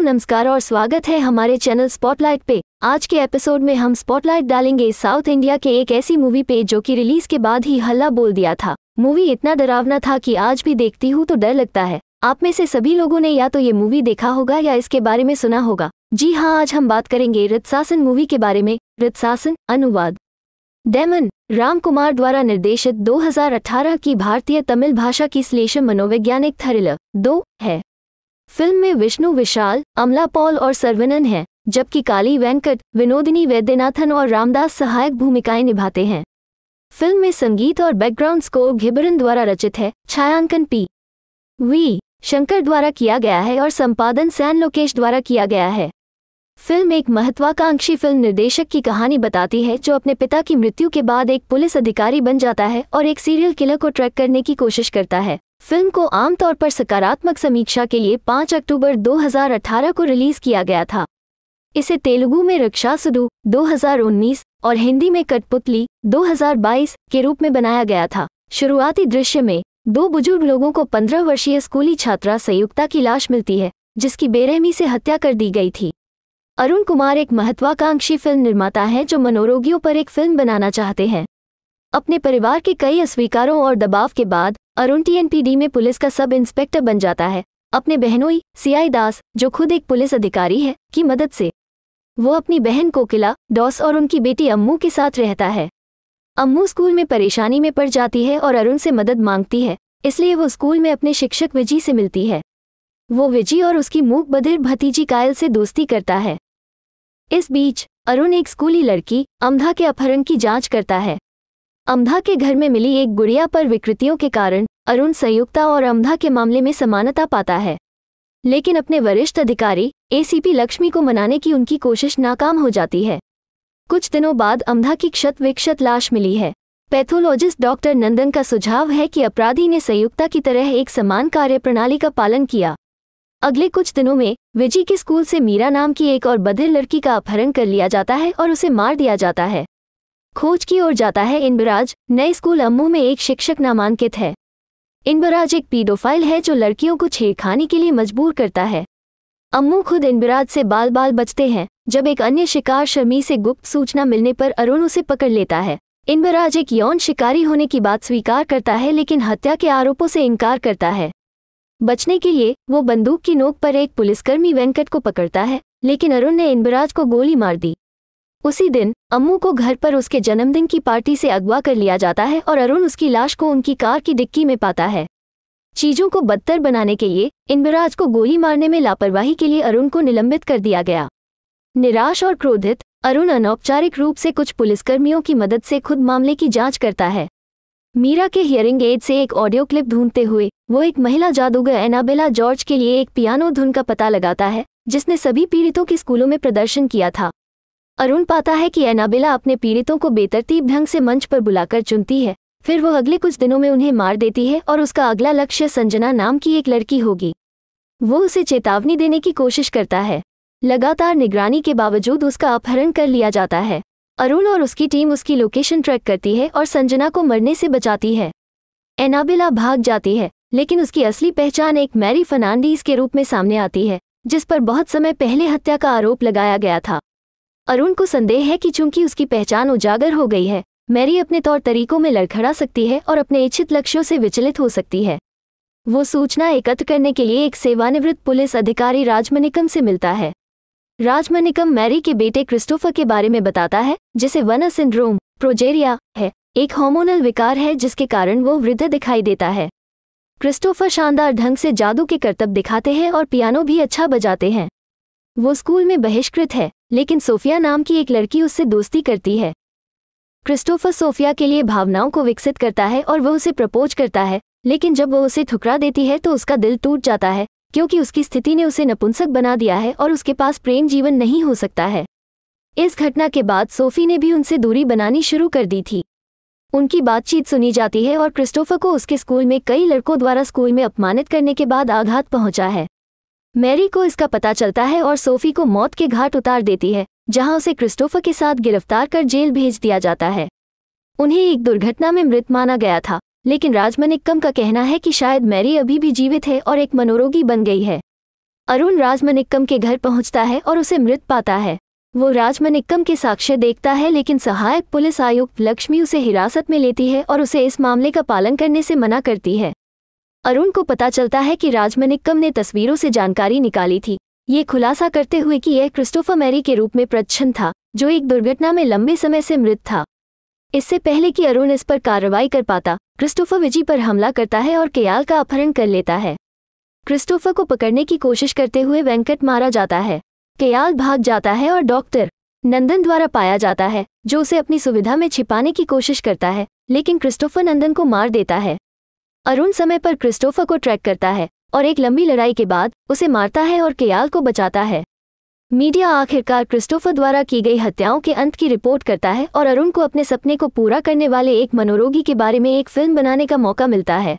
दोस्तों नमस्कार और स्वागत है हमारे चैनल स्पॉटलाइट पे आज के एपिसोड में हम स्पॉटलाइट डालेंगे साउथ इंडिया के एक ऐसी मूवी पे जो कि रिलीज के बाद ही हल्ला बोल दिया था मूवी इतना डरावना था कि आज भी देखती हूँ तो डर लगता है आप में से सभी लोगों ने या तो ये मूवी देखा होगा या इसके बारे में सुना होगा जी हाँ आज हम बात करेंगे रिथसासन मूवी के बारे में रिथसासन अनुवाद डेमन राम कुमार द्वारा निर्देशित 2018 की भारतीय तमिल भाषा की श्लेषम मनोवैज्ञानिक थ्रिलर दो है फिल्म में विष्णु विशाल अमला पॉल और सर्वनन हैं जबकि काली वेंकट विनोदिनी वैद्यनाथन और रामदास सहायक भूमिकाएं निभाते हैं फिल्म में संगीत और बैकग्राउंड स्कोर घिबरन द्वारा रचित है छायांकन पी वी शंकर द्वारा किया गया है और संपादन सैन लोकेश द्वारा किया गया है फिल्म एक महत्वाकांक्षी फिल्म निर्देशक की कहानी बताती है जो अपने पिता की मृत्यु के बाद एक पुलिस अधिकारी बन जाता है और एक सीरियल किलर को ट्रैक करने की कोशिश करता है फिल्म को आमतौर पर सकारात्मक समीक्षा के लिए 5 अक्टूबर 2018 को रिलीज किया गया था इसे तेलुगु में रक्षा सुदू 2019 और हिंदी में कठपुतली 2022 के रूप में बनाया गया था शुरुआती दृश्य में दो बुजुर्ग लोगों को 15 वर्षीय स्कूली छात्रा संयुक्ता की लाश मिलती है जिसकी बेरहमी से हत्या कर दी गई थी अरुण कुमार एक महत्वाकांक्षी फिल्म निर्माता हैं जो मनोरोगियों पर एक फिल्म बनाना चाहते हैं अपने परिवार के कई अस्वीकारों और दबाव के बाद अरुण टीएनपीडी में पुलिस का सब इंस्पेक्टर बन जाता है अपने बहनोई सीआई दास जो खुद एक पुलिस अधिकारी है की मदद से वो अपनी बहन कोकिला डॉस और उनकी बेटी अम्मू के साथ रहता है अम्मू स्कूल में परेशानी में पड़ जाती है और अरुण से मदद मांगती है इसलिए वो स्कूल में अपने शिक्षक विजी से मिलती है वो विजी और उसकी मूक बधिर भतीजी कायल से दोस्ती करता है इस बीच अरुण एक स्कूली लड़की अमधा के अपहरण की जांच करता है अमधा के घर में मिली एक गुड़िया पर विकृतियों के कारण अरुण संयुक्ता और अमधा के मामले में समानता पाता है लेकिन अपने वरिष्ठ अधिकारी एसीपी लक्ष्मी को मनाने की उनकी कोशिश नाकाम हो जाती है कुछ दिनों बाद अमधा की क्षत विक्षत लाश मिली है पैथोलॉजिस्ट डॉक्टर नंदन का सुझाव है कि अपराधी ने संयुक्ता की तरह एक समान कार्यप्रणाली का पालन किया अगले कुछ दिनों में विजी के स्कूल से मीरा नाम की एक और बधिर लड़की का अपहरण कर लिया जाता है और उसे मार दिया जाता है खोज की ओर जाता है इनबराज नए स्कूल अम्मू में एक शिक्षक नामांकित है इनबराज एक पीडोफाइल है जो लड़कियों को छेड़खानी के लिए मजबूर करता है अम्मू खुद इनबराज से बाल बाल बचते हैं जब एक अन्य शिकार शर्मी से गुप्त सूचना मिलने पर अरुण उसे पकड़ लेता है इनबराज एक यौन शिकारी होने की बात स्वीकार करता है लेकिन हत्या के आरोपों से इनकार करता है बचने के लिए वो बंदूक की नोक पर एक पुलिसकर्मी वेंकट को पकड़ता है लेकिन अरुण ने इनबराज को गोली मार दी उसी दिन अम्मू को घर पर उसके जन्मदिन की पार्टी से अगवा कर लिया जाता है और अरुण उसकी लाश को उनकी कार की डिक्की में पाता है चीजों को बदतर बनाने के लिए इंदिराज को गोली मारने में लापरवाही के लिए अरुण को निलंबित कर दिया गया निराश और क्रोधित अरुण अनौपचारिक रूप से कुछ पुलिसकर्मियों की मदद से खुद मामले की जांच करता है मीरा के हियरिंग एड से एक ऑडियो क्लिप ढूंढते हुए वो एक महिला जादूगर एनाबेला जॉर्ज के लिए एक पियानो धुन का पता लगाता है जिसने सभी पीड़ितों के स्कूलों में प्रदर्शन किया था अरुण पाता है कि एनाबेला अपने पीड़ितों को बेतरतीब ढंग से मंच पर बुलाकर चुनती है फिर वो अगले कुछ दिनों में उन्हें मार देती है और उसका अगला लक्ष्य संजना नाम की एक लड़की होगी वो उसे चेतावनी देने की कोशिश करता है लगातार निगरानी के बावजूद उसका अपहरण कर लिया जाता है अरुण और उसकी टीम उसकी लोकेशन ट्रैक करती है और संजना को मरने से बचाती है एनाबेला भाग जाती है लेकिन उसकी असली पहचान एक मैरी फर्नांडीज के रूप में सामने आती है जिस पर बहुत समय पहले हत्या का आरोप लगाया गया था अरुण को संदेह है कि चूंकि उसकी पहचान उजागर हो गई है मैरी अपने तौर तरीकों में लड़खड़ा सकती है और अपने इच्छित लक्ष्यों से विचलित हो सकती है वो सूचना एकत्र करने के लिए एक सेवानिवृत्त पुलिस अधिकारी राजमनिकम से मिलता है राजमनिकम मैरी के बेटे क्रिस्टोफर के बारे में बताता है जिसे वन सिंड्रोम प्रोजेरिया है एक हार्मोनल विकार है जिसके कारण वो वृद्ध दिखाई देता है क्रिस्टोफर शानदार ढंग से जादू के करतब दिखाते हैं और पियानो भी अच्छा बजाते हैं वो स्कूल में बहिष्कृत है लेकिन सोफिया नाम की एक लड़की उससे दोस्ती करती है क्रिस्टोफर सोफिया के लिए भावनाओं को विकसित करता है और वह उसे प्रपोज करता है लेकिन जब वह उसे ठुकरा देती है तो उसका दिल टूट जाता है क्योंकि उसकी स्थिति ने उसे नपुंसक बना दिया है और उसके पास प्रेम जीवन नहीं हो सकता है इस घटना के बाद सोफी ने भी उनसे दूरी बनानी शुरू कर दी थी उनकी बातचीत सुनी जाती है और क्रिस्टोफर को उसके स्कूल में कई लड़कों द्वारा स्कूल में अपमानित करने के बाद आघात पहुंचा है मैरी को इसका पता चलता है और सोफी को मौत के घाट उतार देती है जहां उसे क्रिस्टोफर के साथ गिरफ्तार कर जेल भेज दिया जाता है उन्हें एक दुर्घटना में मृत माना गया था लेकिन राजमनिक्कम का कहना है कि शायद मैरी अभी भी जीवित है और एक मनोरोगी बन गई है अरुण राजमनिक्कम के घर पहुंचता है और उसे मृत पाता है वो राजमनिक्कम के साक्ष्य देखता है लेकिन सहायक पुलिस आयुक्त लक्ष्मी उसे हिरासत में लेती है और उसे इस मामले का पालन करने से मना करती है अरुण को पता चलता है कि राजमनिकम ने तस्वीरों से जानकारी निकाली थी ये खुलासा करते हुए कि यह क्रिस्टोफर मैरी के रूप में प्रच्छन था जो एक दुर्घटना में लंबे समय से मृत था इससे पहले कि अरुण इस पर कार्रवाई कर पाता क्रिस्टोफर विजी पर हमला करता है और केयाल का अपहरण कर लेता है क्रिस्टोफर को पकड़ने की कोशिश करते हुए वेंकट मारा जाता है केयाल भाग जाता है और डॉक्टर नंदन द्वारा पाया जाता है जो उसे अपनी सुविधा में छिपाने की कोशिश करता है लेकिन क्रिस्टोफर नंदन को मार देता है अरुण समय पर क्रिस्टोफर को ट्रैक करता है और एक लंबी लड़ाई के बाद उसे मारता है और केयाल को बचाता है मीडिया आखिरकार क्रिस्टोफर द्वारा की गई हत्याओं के अंत की रिपोर्ट करता है और अरुण को अपने सपने को पूरा करने वाले एक मनोरोगी के बारे में एक फिल्म बनाने का मौका मिलता है